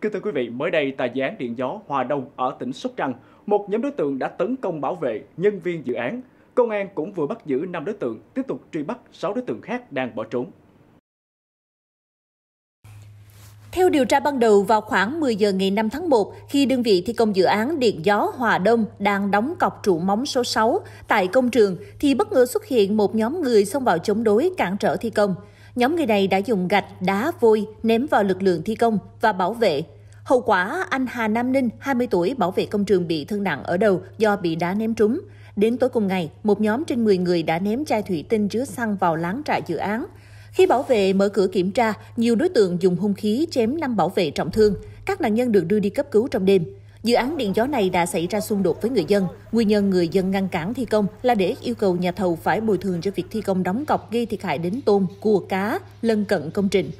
Kính thưa quý vị, mới đây tại dự án điện gió Hòa Đông ở tỉnh Sóc Trăng, một nhóm đối tượng đã tấn công bảo vệ nhân viên dự án. Công an cũng vừa bắt giữ 5 đối tượng, tiếp tục truy bắt 6 đối tượng khác đang bỏ trốn. Theo điều tra ban đầu, vào khoảng 10 giờ ngày 5 tháng 1, khi đơn vị thi công dự án Điện Gió Hòa Đông đang đóng cọc trụ móng số 6 tại công trường, thì bất ngờ xuất hiện một nhóm người xông vào chống đối cản trở thi công nhóm người này đã dùng gạch, đá, vôi ném vào lực lượng thi công và bảo vệ. Hậu quả, anh Hà Nam Ninh, 20 tuổi, bảo vệ công trường bị thương nặng ở đầu do bị đá ném trúng. Đến tối cùng ngày, một nhóm trên 10 người đã ném chai thủy tinh chứa xăng vào láng trại dự án. Khi bảo vệ mở cửa kiểm tra, nhiều đối tượng dùng hung khí chém năm bảo vệ trọng thương. Các nạn nhân được đưa đi cấp cứu trong đêm. Dự án điện gió này đã xảy ra xung đột với người dân. Nguyên nhân người dân ngăn cản thi công là để yêu cầu nhà thầu phải bồi thường cho việc thi công đóng cọc gây thiệt hại đến tôm, cua, cá, lân cận công trình.